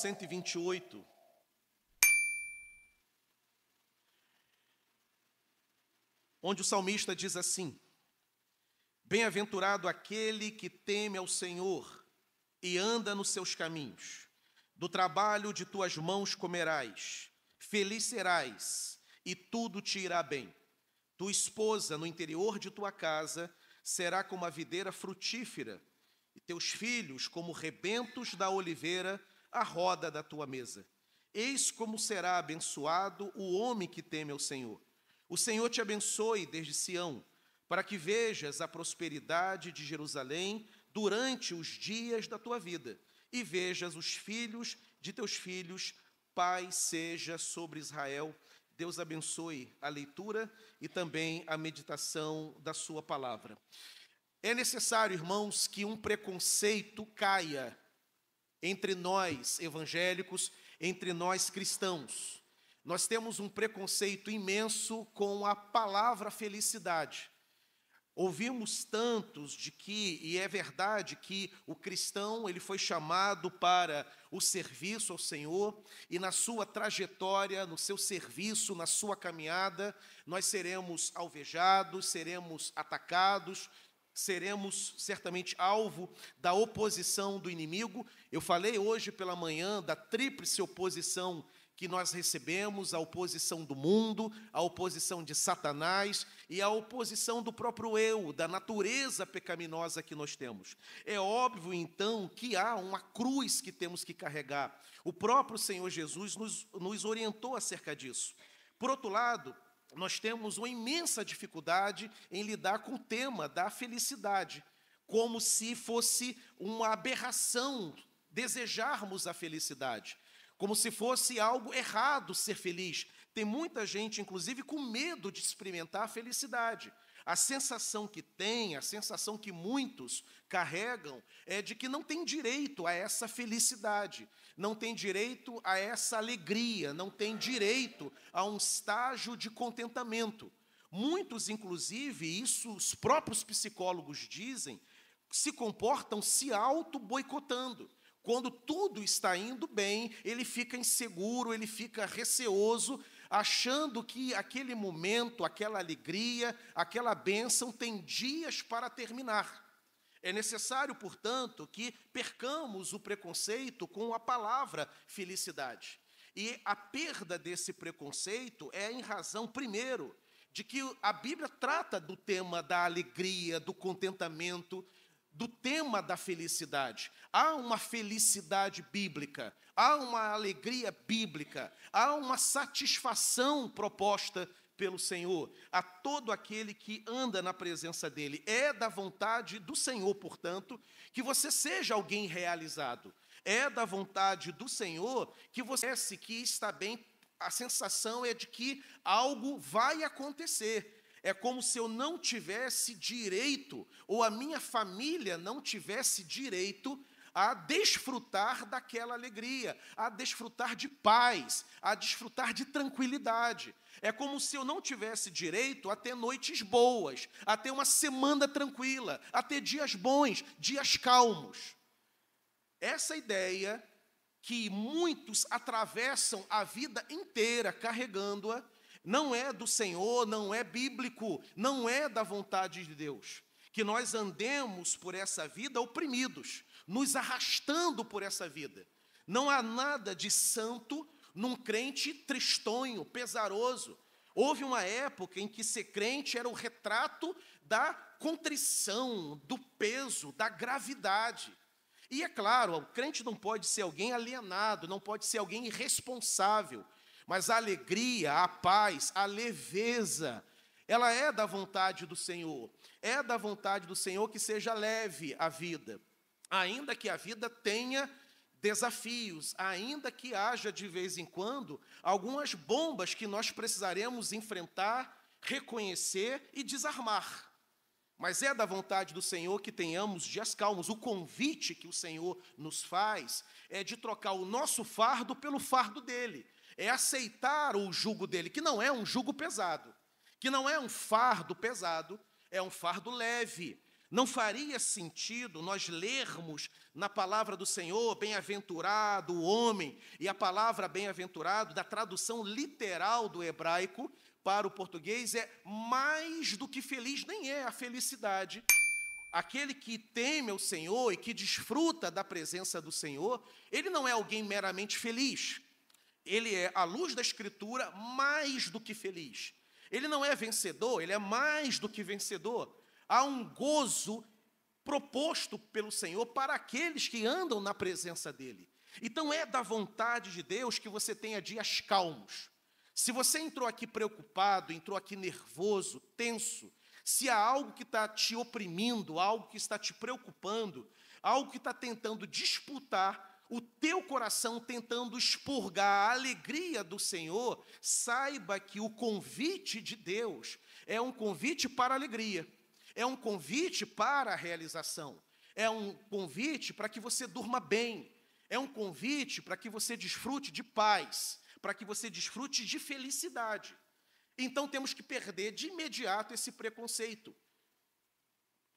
128. Onde o salmista diz assim: Bem-aventurado aquele que teme ao Senhor e anda nos seus caminhos. Do trabalho de tuas mãos comerás, feliz serás, e tudo te irá bem. Tua esposa no interior de tua casa será como a videira frutífera, e teus filhos como rebentos da oliveira a roda da tua mesa. Eis como será abençoado o homem que teme ao Senhor. O Senhor te abençoe desde Sião, para que vejas a prosperidade de Jerusalém durante os dias da tua vida, e vejas os filhos de teus filhos, paz seja sobre Israel. Deus abençoe a leitura e também a meditação da sua palavra. É necessário, irmãos, que um preconceito caia entre nós evangélicos, entre nós cristãos. Nós temos um preconceito imenso com a palavra felicidade. Ouvimos tantos de que, e é verdade que o cristão, ele foi chamado para o serviço ao Senhor, e na sua trajetória, no seu serviço, na sua caminhada, nós seremos alvejados, seremos atacados, seremos certamente alvo da oposição do inimigo. Eu falei hoje pela manhã da tríplice oposição que nós recebemos: a oposição do mundo, a oposição de Satanás e a oposição do próprio eu, da natureza pecaminosa que nós temos. É óbvio, então, que há uma cruz que temos que carregar. O próprio Senhor Jesus nos, nos orientou acerca disso. Por outro lado, nós temos uma imensa dificuldade em lidar com o tema da felicidade, como se fosse uma aberração desejarmos a felicidade, como se fosse algo errado ser feliz. Tem muita gente, inclusive, com medo de experimentar a felicidade. A sensação que tem, a sensação que muitos carregam, é de que não tem direito a essa felicidade, não tem direito a essa alegria, não tem direito a um estágio de contentamento. Muitos, inclusive, isso os próprios psicólogos dizem, se comportam se auto-boicotando. Quando tudo está indo bem, ele fica inseguro, ele fica receoso achando que aquele momento, aquela alegria, aquela bênção tem dias para terminar. É necessário, portanto, que percamos o preconceito com a palavra felicidade. E a perda desse preconceito é em razão, primeiro, de que a Bíblia trata do tema da alegria, do contentamento, do tema da felicidade. Há uma felicidade bíblica, há uma alegria bíblica, há uma satisfação proposta pelo Senhor, a todo aquele que anda na presença dEle. É da vontade do Senhor, portanto, que você seja alguém realizado. É da vontade do Senhor que você se que está bem, a sensação é de que algo vai acontecer. É como se eu não tivesse direito, ou a minha família não tivesse direito a desfrutar daquela alegria, a desfrutar de paz, a desfrutar de tranquilidade. É como se eu não tivesse direito a ter noites boas, a ter uma semana tranquila, a ter dias bons, dias calmos. Essa ideia que muitos atravessam a vida inteira carregando-a, não é do Senhor, não é bíblico, não é da vontade de Deus. Que nós andemos por essa vida oprimidos, nos arrastando por essa vida. Não há nada de santo num crente tristonho, pesaroso. Houve uma época em que ser crente era o retrato da contrição, do peso, da gravidade. E é claro, o crente não pode ser alguém alienado, não pode ser alguém irresponsável, mas a alegria, a paz, a leveza, ela é da vontade do Senhor. É da vontade do Senhor que seja leve a vida ainda que a vida tenha desafios, ainda que haja de vez em quando algumas bombas que nós precisaremos enfrentar, reconhecer e desarmar. Mas é da vontade do Senhor que tenhamos dias calmos. O convite que o Senhor nos faz é de trocar o nosso fardo pelo fardo dele. É aceitar o jugo dele, que não é um jugo pesado, que não é um fardo pesado, é um fardo leve, não faria sentido nós lermos na palavra do Senhor, bem-aventurado o homem, e a palavra bem-aventurado, da tradução literal do hebraico para o português, é mais do que feliz, nem é a felicidade. Aquele que teme o Senhor e que desfruta da presença do Senhor, ele não é alguém meramente feliz. Ele é, à luz da Escritura, mais do que feliz. Ele não é vencedor, ele é mais do que vencedor há um gozo proposto pelo Senhor para aqueles que andam na presença dEle. Então é da vontade de Deus que você tenha dias calmos. Se você entrou aqui preocupado, entrou aqui nervoso, tenso, se há algo que está te oprimindo, algo que está te preocupando, algo que está tentando disputar o teu coração, tentando expurgar a alegria do Senhor, saiba que o convite de Deus é um convite para alegria. É um convite para a realização. É um convite para que você durma bem. É um convite para que você desfrute de paz, para que você desfrute de felicidade. Então temos que perder de imediato esse preconceito.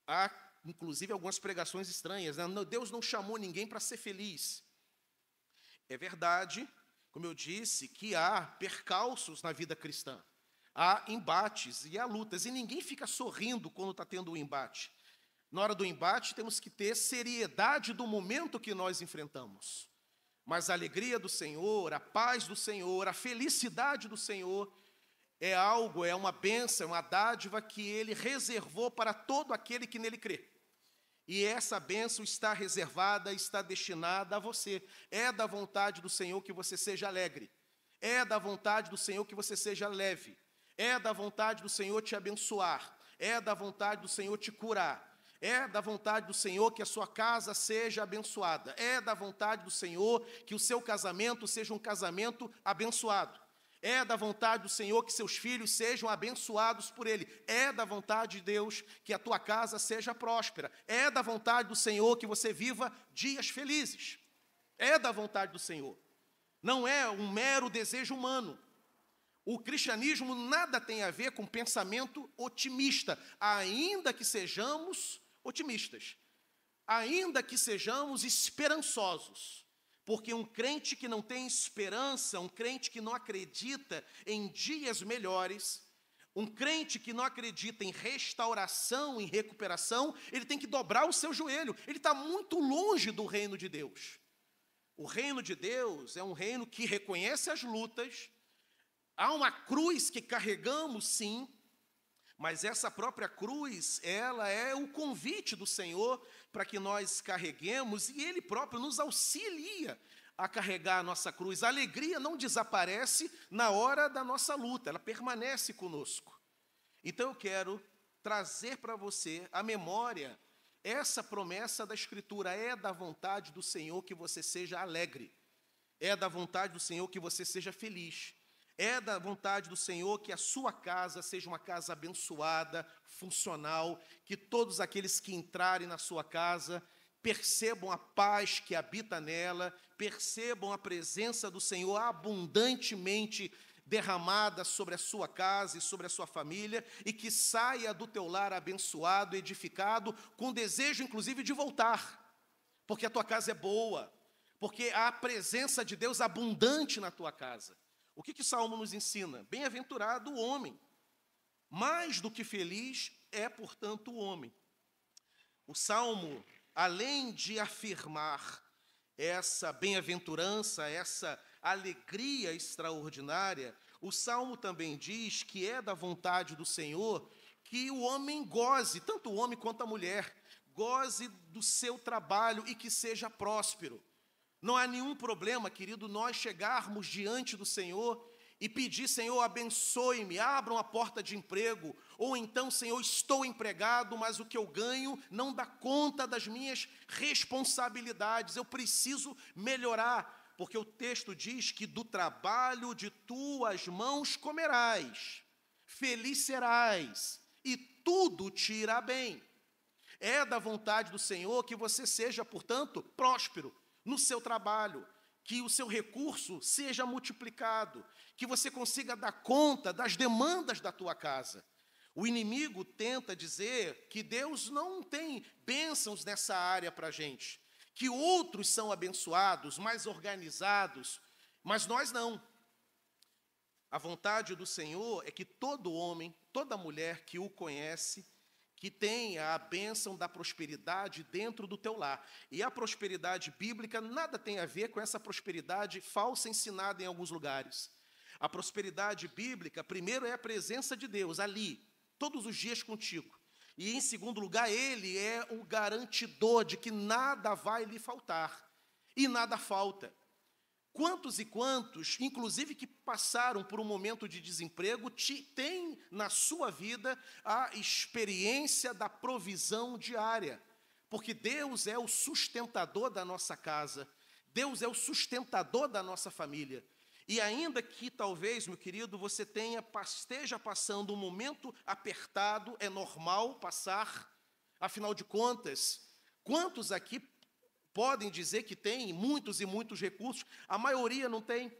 Há, inclusive, algumas pregações estranhas. Né? Deus não chamou ninguém para ser feliz. É verdade, como eu disse, que há percalços na vida cristã há embates e há lutas. E ninguém fica sorrindo quando está tendo um embate. Na hora do embate, temos que ter seriedade do momento que nós enfrentamos. Mas a alegria do Senhor, a paz do Senhor, a felicidade do Senhor é algo, é uma bênção, é uma dádiva que ele reservou para todo aquele que nele crê. E essa benção está reservada, está destinada a você. É da vontade do Senhor que você seja alegre. É da vontade do Senhor que você seja leve. É da vontade do Senhor te abençoar. É da vontade do Senhor te curar. É da vontade do Senhor que a sua casa seja abençoada. É da vontade do Senhor que o seu casamento seja um casamento abençoado. É da vontade do Senhor que seus filhos sejam abençoados por Ele. É da vontade de Deus que a tua casa seja próspera. É da vontade do Senhor que você viva dias felizes. É da vontade do Senhor. Não é um mero desejo humano. O cristianismo nada tem a ver com pensamento otimista, ainda que sejamos otimistas, ainda que sejamos esperançosos. Porque um crente que não tem esperança, um crente que não acredita em dias melhores, um crente que não acredita em restauração, em recuperação, ele tem que dobrar o seu joelho, ele está muito longe do reino de Deus. O reino de Deus é um reino que reconhece as lutas, Há uma cruz que carregamos, sim, mas essa própria cruz, ela é o convite do Senhor para que nós carreguemos e Ele próprio nos auxilia a carregar a nossa cruz. A alegria não desaparece na hora da nossa luta, ela permanece conosco. Então eu quero trazer para você a memória essa promessa da Escritura é da vontade do Senhor que você seja alegre, é da vontade do Senhor que você seja feliz. É da vontade do Senhor que a sua casa seja uma casa abençoada, funcional, que todos aqueles que entrarem na sua casa percebam a paz que habita nela, percebam a presença do Senhor abundantemente derramada sobre a sua casa e sobre a sua família, e que saia do teu lar abençoado, edificado, com desejo inclusive de voltar, porque a tua casa é boa, porque há a presença de Deus abundante na tua casa. O que, que o Salmo nos ensina? Bem-aventurado o homem. Mais do que feliz é, portanto, o homem. O Salmo, além de afirmar essa bem-aventurança, essa alegria extraordinária, o Salmo também diz que é da vontade do Senhor que o homem goze, tanto o homem quanto a mulher, goze do seu trabalho e que seja próspero. Não há nenhum problema, querido, nós chegarmos diante do Senhor e pedir, Senhor, abençoe-me, abram a porta de emprego, ou então, Senhor, estou empregado, mas o que eu ganho não dá conta das minhas responsabilidades, eu preciso melhorar, porque o texto diz que do trabalho de tuas mãos comerás, feliz serás, e tudo te irá bem. É da vontade do Senhor que você seja, portanto, próspero, no seu trabalho, que o seu recurso seja multiplicado, que você consiga dar conta das demandas da tua casa. O inimigo tenta dizer que Deus não tem bênçãos nessa área para a gente, que outros são abençoados, mais organizados, mas nós não. A vontade do Senhor é que todo homem, toda mulher que o conhece, que tenha a bênção da prosperidade dentro do teu lar. E a prosperidade bíblica nada tem a ver com essa prosperidade falsa ensinada em alguns lugares. A prosperidade bíblica, primeiro, é a presença de Deus ali, todos os dias contigo. E em segundo lugar, ele é o garantidor de que nada vai lhe faltar e nada falta. Quantos e quantos, inclusive que passaram por um momento de desemprego, te, têm na sua vida a experiência da provisão diária? Porque Deus é o sustentador da nossa casa, Deus é o sustentador da nossa família. E ainda que talvez, meu querido, você tenha esteja passando um momento apertado, é normal passar. Afinal de contas, quantos aqui podem dizer que têm muitos e muitos recursos, a maioria não tem.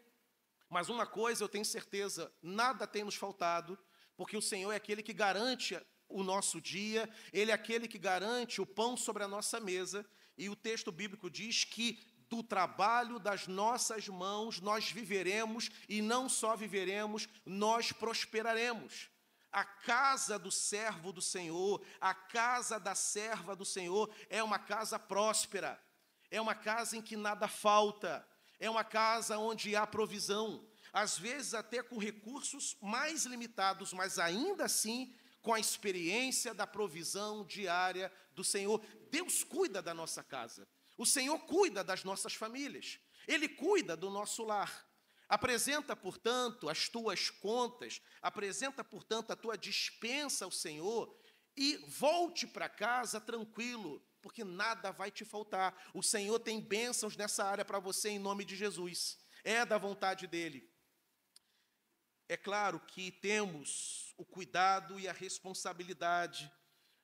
Mas uma coisa eu tenho certeza: nada tem nos faltado, porque o Senhor é aquele que garante o nosso dia, Ele é aquele que garante o pão sobre a nossa mesa, e o texto bíblico diz que do trabalho das nossas mãos nós viveremos, e não só viveremos, nós prosperaremos. A casa do servo do Senhor, a casa da serva do Senhor é uma casa próspera. É uma casa em que nada falta. É uma casa onde há provisão. Às vezes, até com recursos mais limitados, mas ainda assim com a experiência da provisão diária do Senhor. Deus cuida da nossa casa. O Senhor cuida das nossas famílias. Ele cuida do nosso lar. Apresenta, portanto, as tuas contas, apresenta, portanto, a tua dispensa ao Senhor e volte para casa tranquilo, porque nada vai te faltar. O Senhor tem bênçãos nessa área para você em nome de Jesus. É da vontade dele. É claro que temos o cuidado e a responsabilidade,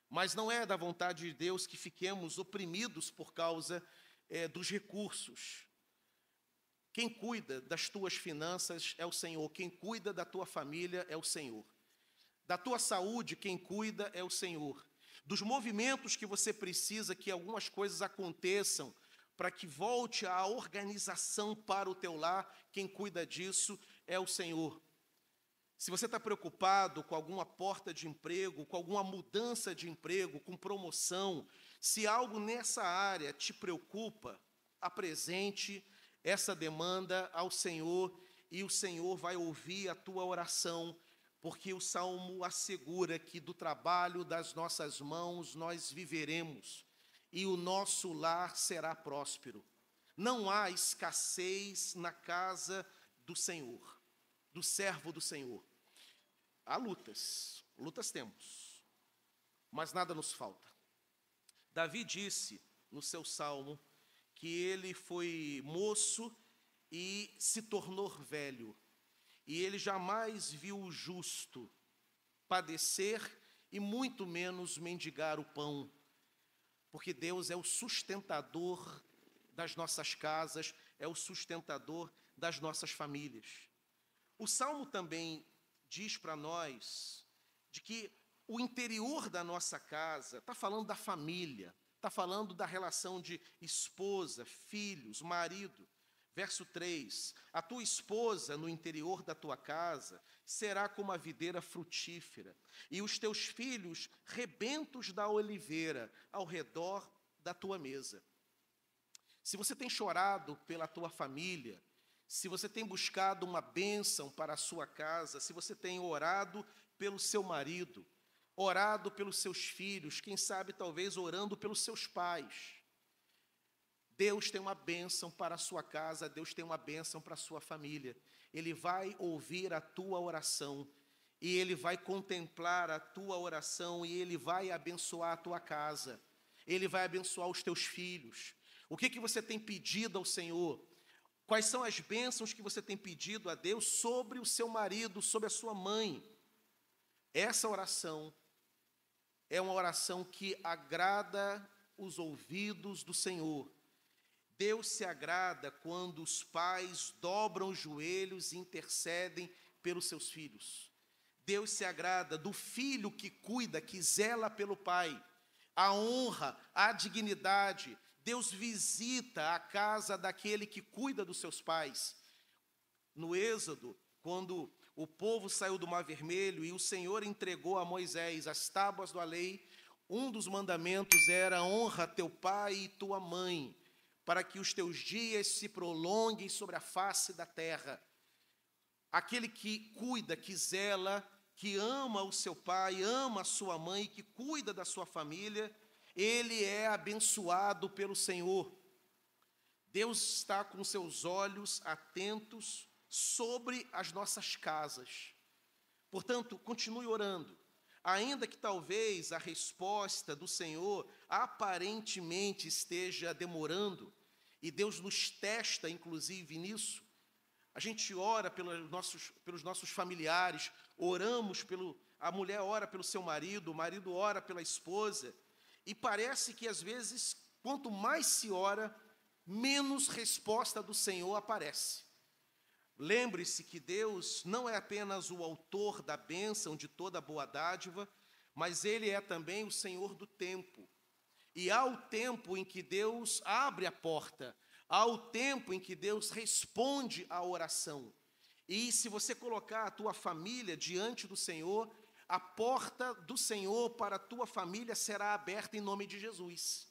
mas não é da vontade de Deus que fiquemos oprimidos por causa é, dos recursos. Quem cuida das tuas finanças é o Senhor, quem cuida da tua família é o Senhor, da tua saúde, quem cuida é o Senhor, dos movimentos que você precisa que algumas coisas aconteçam para que volte a organização para o teu lar. Quem cuida disso é o Senhor. Se você está preocupado com alguma porta de emprego, com alguma mudança de emprego, com promoção, se algo nessa área te preocupa, apresente essa demanda ao Senhor e o Senhor vai ouvir a tua oração porque o salmo assegura que do trabalho das nossas mãos nós viveremos e o nosso lar será próspero. Não há escassez na casa do Senhor, do servo do Senhor. Há lutas, lutas temos, mas nada nos falta. Davi disse no seu salmo que ele foi moço e se tornou velho e ele jamais viu o justo padecer e muito menos mendigar o pão, porque Deus é o sustentador das nossas casas, é o sustentador das nossas famílias. O salmo também diz para nós de que o interior da nossa casa está falando da família, está falando da relação de esposa, filhos, marido. Verso 3: A tua esposa no interior da tua casa será como a videira frutífera, e os teus filhos rebentos da oliveira ao redor da tua mesa. Se você tem chorado pela tua família, se você tem buscado uma bênção para a sua casa, se você tem orado pelo seu marido, orado pelos seus filhos, quem sabe talvez orando pelos seus pais, Deus tem uma bênção para a sua casa, Deus tem uma bênção para a sua família. Ele vai ouvir a tua oração, e Ele vai contemplar a tua oração, e Ele vai abençoar a tua casa, Ele vai abençoar os teus filhos. O que, que você tem pedido ao Senhor? Quais são as bênçãos que você tem pedido a Deus sobre o seu marido, sobre a sua mãe? Essa oração é uma oração que agrada os ouvidos do Senhor Deus se agrada quando os pais dobram os joelhos e intercedem pelos seus filhos. Deus se agrada do filho que cuida, que zela pelo pai. A honra, a dignidade. Deus visita a casa daquele que cuida dos seus pais. No Êxodo, quando o povo saiu do Mar Vermelho e o Senhor entregou a Moisés as tábuas da lei, um dos mandamentos era honra teu pai e tua mãe para que os teus dias se prolonguem sobre a face da terra. Aquele que cuida, que zela, que ama o seu pai, ama a sua mãe, que cuida da sua família, ele é abençoado pelo Senhor. Deus está com seus olhos atentos sobre as nossas casas. Portanto, continue orando. Ainda que talvez a resposta do Senhor aparentemente esteja demorando, e Deus nos testa, inclusive, nisso. A gente ora pelos nossos, pelos nossos familiares, oramos pelo. A mulher ora pelo seu marido, o marido ora pela esposa. E parece que, às vezes, quanto mais se ora, menos resposta do Senhor aparece. Lembre-se que Deus não é apenas o autor da bênção de toda boa dádiva, mas Ele é também o Senhor do tempo. E há o tempo em que Deus abre a porta, há o tempo em que Deus responde à oração. E se você colocar a tua família diante do Senhor, a porta do Senhor para a tua família será aberta em nome de Jesus.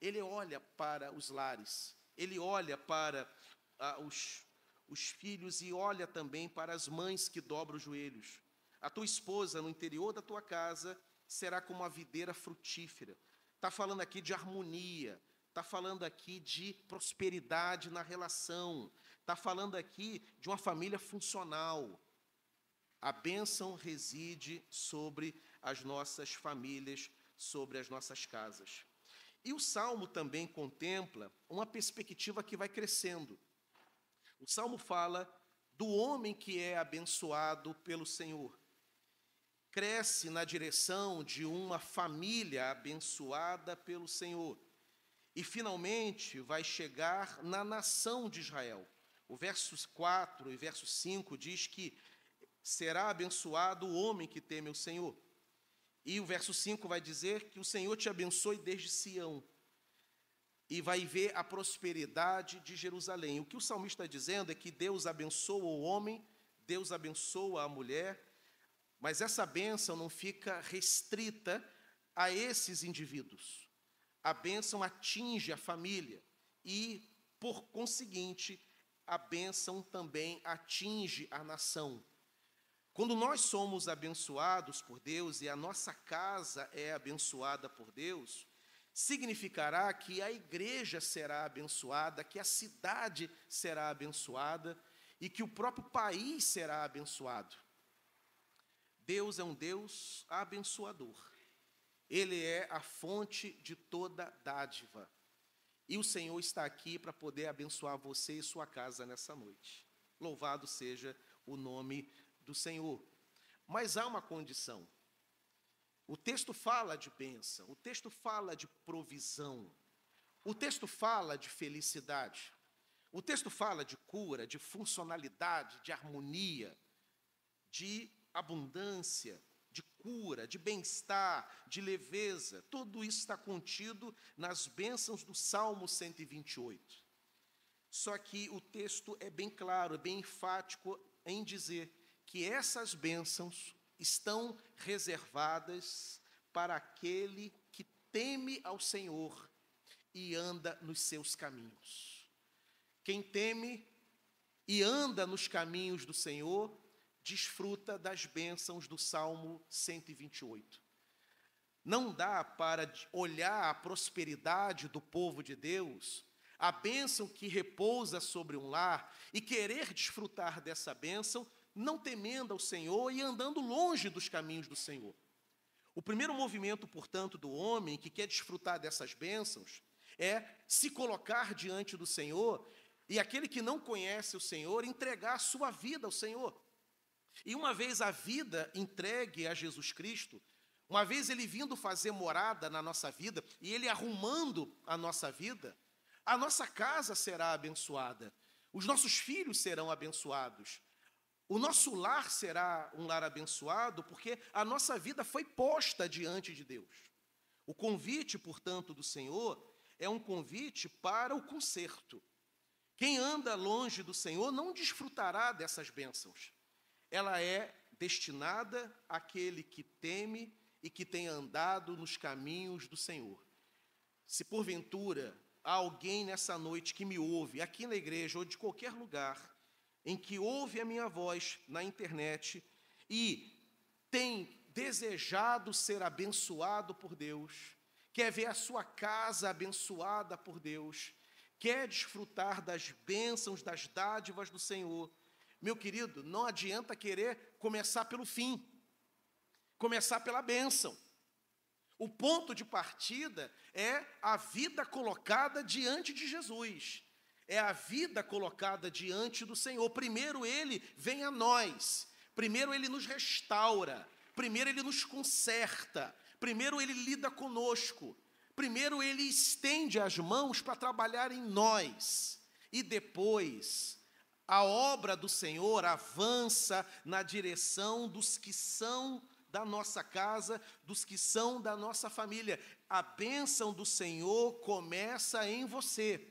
Ele olha para os lares, ele olha para ah, os, os filhos e olha também para as mães que dobram os joelhos. A tua esposa no interior da tua casa será como a videira frutífera. Está falando aqui de harmonia, está falando aqui de prosperidade na relação, está falando aqui de uma família funcional. A bênção reside sobre as nossas famílias, sobre as nossas casas. E o salmo também contempla uma perspectiva que vai crescendo. O salmo fala do homem que é abençoado pelo Senhor cresce na direção de uma família abençoada pelo Senhor. E finalmente vai chegar na nação de Israel. O verso 4 e verso 5 diz que será abençoado o homem que teme o Senhor. E o verso 5 vai dizer que o Senhor te abençoe desde Sião. E vai ver a prosperidade de Jerusalém. O que o salmista está dizendo é que Deus abençoa o homem, Deus abençoa a mulher, mas essa bênção não fica restrita a esses indivíduos. A bênção atinge a família e, por conseguinte, a bênção também atinge a nação. Quando nós somos abençoados por Deus e a nossa casa é abençoada por Deus, significará que a igreja será abençoada, que a cidade será abençoada e que o próprio país será abençoado. Deus é um Deus abençoador. Ele é a fonte de toda dádiva. E o Senhor está aqui para poder abençoar você e sua casa nessa noite. Louvado seja o nome do Senhor. Mas há uma condição. O texto fala de bênção, o texto fala de provisão, o texto fala de felicidade, o texto fala de cura, de funcionalidade, de harmonia, de abundância, de cura, de bem-estar, de leveza. Tudo isso está contido nas bênçãos do Salmo 128. Só que o texto é bem claro, é bem enfático em dizer que essas bênçãos estão reservadas para aquele que teme ao Senhor e anda nos seus caminhos. Quem teme e anda nos caminhos do Senhor desfruta das bênçãos do Salmo 128. Não dá para olhar a prosperidade do povo de Deus, a bênção que repousa sobre um lar, e querer desfrutar dessa bênção, não temendo ao Senhor e andando longe dos caminhos do Senhor. O primeiro movimento, portanto, do homem que quer desfrutar dessas bênçãos é se colocar diante do Senhor e aquele que não conhece o Senhor entregar a sua vida ao Senhor. E uma vez a vida entregue a Jesus Cristo, uma vez ele vindo fazer morada na nossa vida e ele arrumando a nossa vida, a nossa casa será abençoada, os nossos filhos serão abençoados, o nosso lar será um lar abençoado, porque a nossa vida foi posta diante de Deus. O convite, portanto, do Senhor é um convite para o conserto. Quem anda longe do Senhor não desfrutará dessas bênçãos ela é destinada àquele que teme e que tem andado nos caminhos do Senhor. Se porventura há alguém nessa noite que me ouve, aqui na igreja ou de qualquer lugar, em que ouve a minha voz na internet e tem desejado ser abençoado por Deus, quer ver a sua casa abençoada por Deus, quer desfrutar das bênçãos, das dádivas do Senhor, meu querido, não adianta querer começar pelo fim, começar pela bênção. O ponto de partida é a vida colocada diante de Jesus, é a vida colocada diante do Senhor. Primeiro Ele vem a nós, primeiro Ele nos restaura, primeiro Ele nos conserta, primeiro Ele lida conosco, primeiro Ele estende as mãos para trabalhar em nós, e depois a obra do Senhor avança na direção dos que são da nossa casa, dos que são da nossa família. A bênção do Senhor começa em você.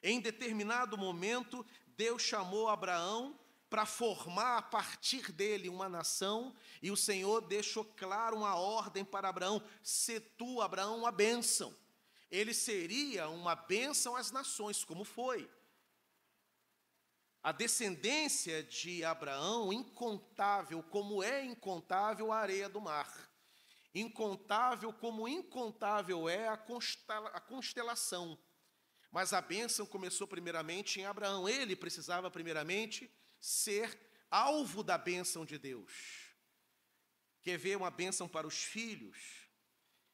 Em determinado momento, Deus chamou Abraão para formar a partir dele uma nação, e o Senhor deixou claro uma ordem para Abraão: se tu, Abraão, a bênção. Ele seria uma bênção às nações, como foi. A descendência de Abraão, incontável, como é incontável a areia do mar. Incontável, como incontável é a, constelação. Mas a bênção começou primeiramente em Abraão. Ele precisava, primeiramente, ser alvo da bênção de Deus. Quer ver uma bênção para os filhos?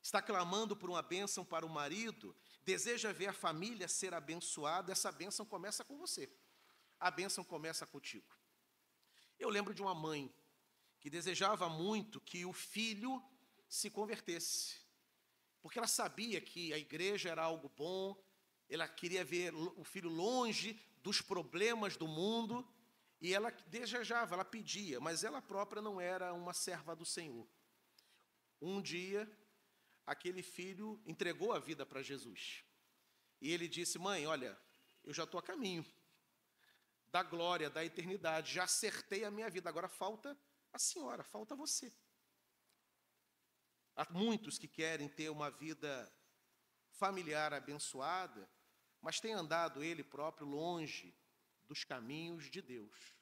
Está clamando por uma bênção para o marido? Deseja ver a família ser abençoada? Essa bênção começa com você a bênção começa contigo. Eu lembro de uma mãe que desejava muito que o filho se convertesse, porque ela sabia que a igreja era algo bom, ela queria ver o filho longe dos problemas do mundo, e ela desejava, ela pedia, mas ela própria não era uma serva do Senhor. Um dia, aquele filho entregou a vida para Jesus. E ele disse: Mãe, olha, eu já estou a caminho da glória, da eternidade. Já acertei a minha vida, agora falta a senhora, falta você. Há muitos que querem ter uma vida familiar abençoada, mas tem andado ele próprio longe dos caminhos de Deus.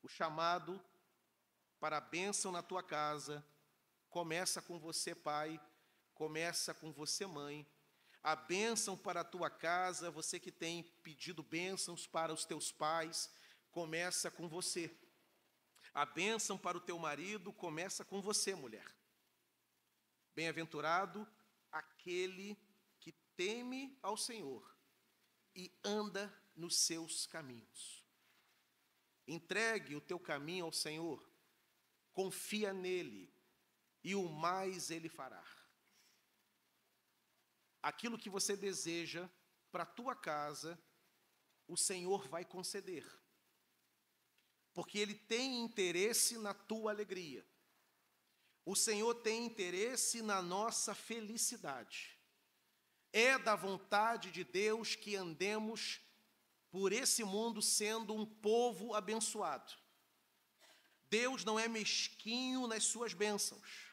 O chamado para a bênção na tua casa começa com você, pai, começa com você, mãe, a bênção para a tua casa, você que tem pedido bênçãos para os teus pais, começa com você. A bênção para o teu marido começa com você, mulher. Bem-aventurado aquele que teme ao Senhor e anda nos seus caminhos. Entregue o teu caminho ao Senhor, confia nele, e o mais ele fará aquilo que você deseja para a tua casa, o Senhor vai conceder. Porque ele tem interesse na tua alegria. O Senhor tem interesse na nossa felicidade. É da vontade de Deus que andemos por esse mundo sendo um povo abençoado. Deus não é mesquinho nas suas bênçãos.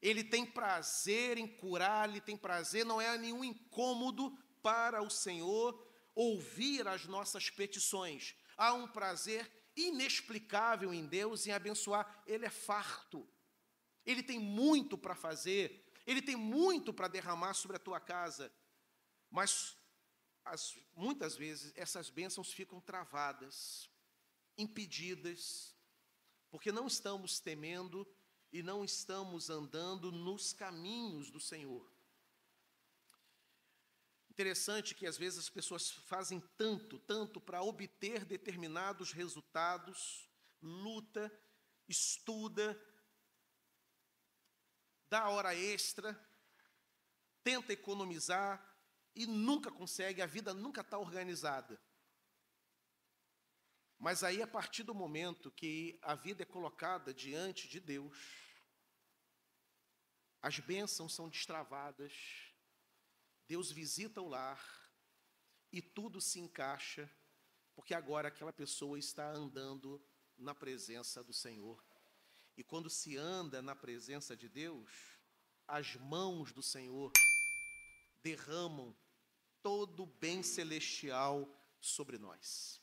Ele tem prazer em curar, ele tem prazer, não é nenhum incômodo para o Senhor ouvir as nossas petições. Há um prazer inexplicável em Deus em abençoar, ele é farto. Ele tem muito para fazer, ele tem muito para derramar sobre a tua casa. Mas as, muitas vezes essas bênçãos ficam travadas, impedidas, porque não estamos temendo e não estamos andando nos caminhos do Senhor. Interessante que às vezes as pessoas fazem tanto, tanto para obter determinados resultados, luta, estuda, dá hora extra, tenta economizar e nunca consegue, a vida nunca está organizada. Mas aí, a partir do momento que a vida é colocada diante de Deus, as bênçãos são destravadas, Deus visita o lar e tudo se encaixa, porque agora aquela pessoa está andando na presença do Senhor. E quando se anda na presença de Deus, as mãos do Senhor derramam todo o bem celestial sobre nós.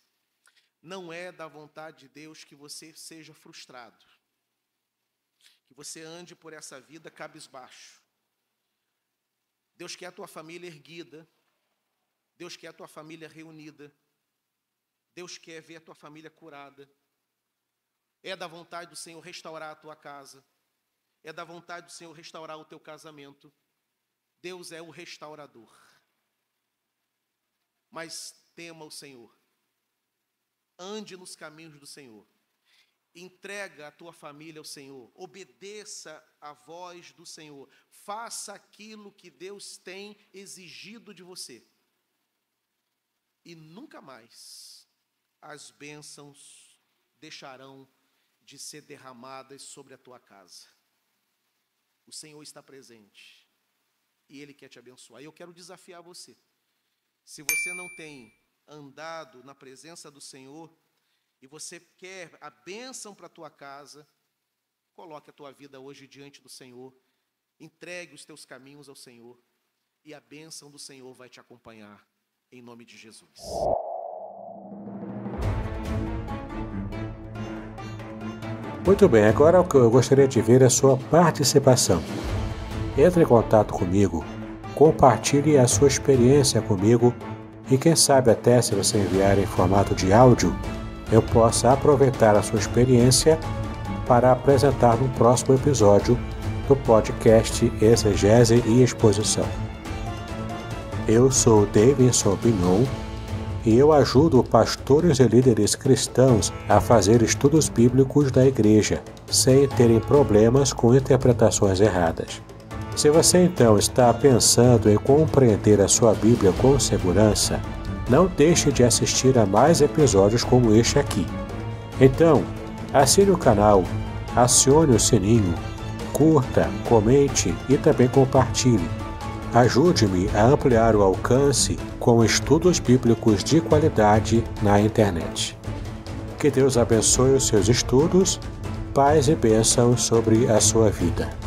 Não é da vontade de Deus que você seja frustrado que você ande por essa vida cabisbaixo. Deus quer a tua família erguida. Deus quer a tua família reunida. Deus quer ver a tua família curada. É da vontade do Senhor restaurar a tua casa. É da vontade do Senhor restaurar o teu casamento. Deus é o restaurador. Mas tema o Senhor. Ande nos caminhos do Senhor. Entrega a tua família ao Senhor, obedeça a voz do Senhor, faça aquilo que Deus tem exigido de você. E nunca mais as bênçãos deixarão de ser derramadas sobre a tua casa. O Senhor está presente e Ele quer te abençoar. E eu quero desafiar você. Se você não tem andado na presença do Senhor, e você quer a bênção para a tua casa, coloque a tua vida hoje diante do Senhor, entregue os teus caminhos ao Senhor, e a bênção do Senhor vai te acompanhar, em nome de Jesus. Muito bem, agora eu gostaria de ver é a sua participação. Entre em contato comigo, compartilhe a sua experiência comigo e quem sabe até se você enviar em formato de áudio, eu possa aproveitar a sua experiência para apresentar no próximo episódio do podcast Exegese e Exposição. Eu sou Davidson Binon e eu ajudo pastores e líderes cristãos a fazer estudos bíblicos da igreja, sem terem problemas com interpretações erradas. Se você então está pensando em compreender a sua Bíblia com segurança, não deixe de assistir a mais episódios como este aqui. Então, assine o canal, acione o sininho, curta, comente e também compartilhe. Ajude-me a ampliar o alcance com estudos bíblicos de qualidade na internet. Que Deus abençoe os seus estudos, paz e bênçãos sobre a sua vida.